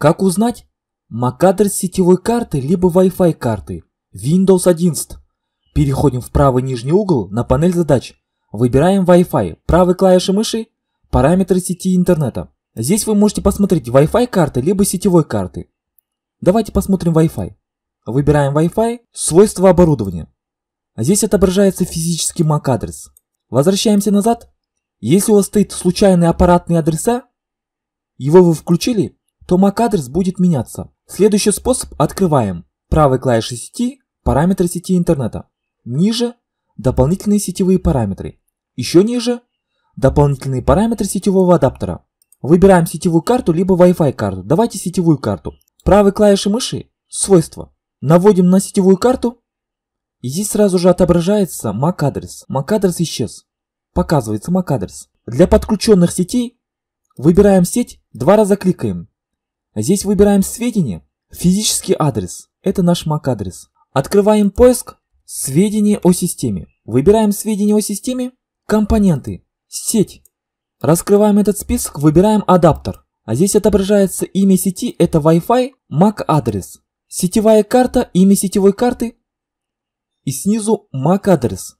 Как узнать? MAC-адрес сетевой карты, либо Wi-Fi карты. Windows 11. Переходим в правый нижний угол на панель задач. Выбираем Wi-Fi правой клавишей мыши, параметры сети интернета. Здесь вы можете посмотреть Wi-Fi карты, либо сетевой карты. Давайте посмотрим Wi-Fi. Выбираем Wi-Fi, свойства оборудования. Здесь отображается физический MAC-адрес. Возвращаемся назад. Если у вас стоит случайные аппаратные адреса, его вы включили, то MAC-адрес будет меняться. Следующий способ открываем. Правой клавишей сети – параметры сети интернета. Ниже – дополнительные сетевые параметры. Еще ниже – дополнительные параметры сетевого адаптера. Выбираем сетевую карту, либо Wi-Fi карту. Давайте сетевую карту. Правой клавишей мыши – свойства. Наводим на сетевую карту. И здесь сразу же отображается MAC-адрес. MAC-адрес исчез. Показывается MAC-адрес. Для подключенных сетей выбираем сеть, два раза кликаем. Здесь выбираем сведения, физический адрес, это наш MAC-адрес. Открываем поиск, сведения о системе. Выбираем сведения о системе, компоненты, сеть. Раскрываем этот список, выбираем адаптер. А здесь отображается имя сети, это Wi-Fi, MAC-адрес. Сетевая карта, имя сетевой карты и снизу MAC-адрес.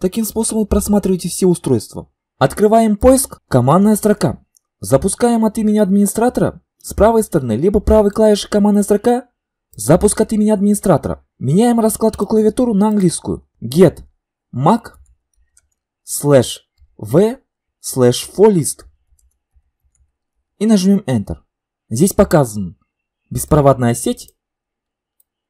Таким способом просматривайте все устройства. Открываем поиск, командная строка. Запускаем от имени администратора с правой стороны либо правой клавиши командная строка «Запуск от имени администратора». Меняем раскладку клавиатуру на английскую. Get Mac slash V slash list и нажмем Enter. Здесь показан беспроводная сеть,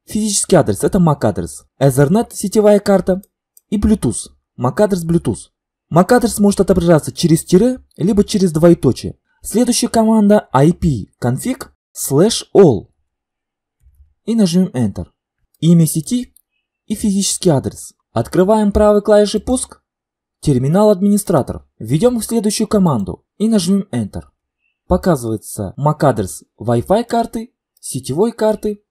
физический адрес, это MAC адрес, Ethernet сетевая карта и Bluetooth, MAC адрес Bluetooth. MAC адрес может отображаться через тире, либо через двоеточие. Следующая команда ipconfig slash all. И нажмем Enter. Имя сети и физический адрес. Открываем правой клавишей пуск. Терминал администратор. Введем следующую команду и нажмем Enter. Показывается MAC адрес Wi-Fi карты, сетевой карты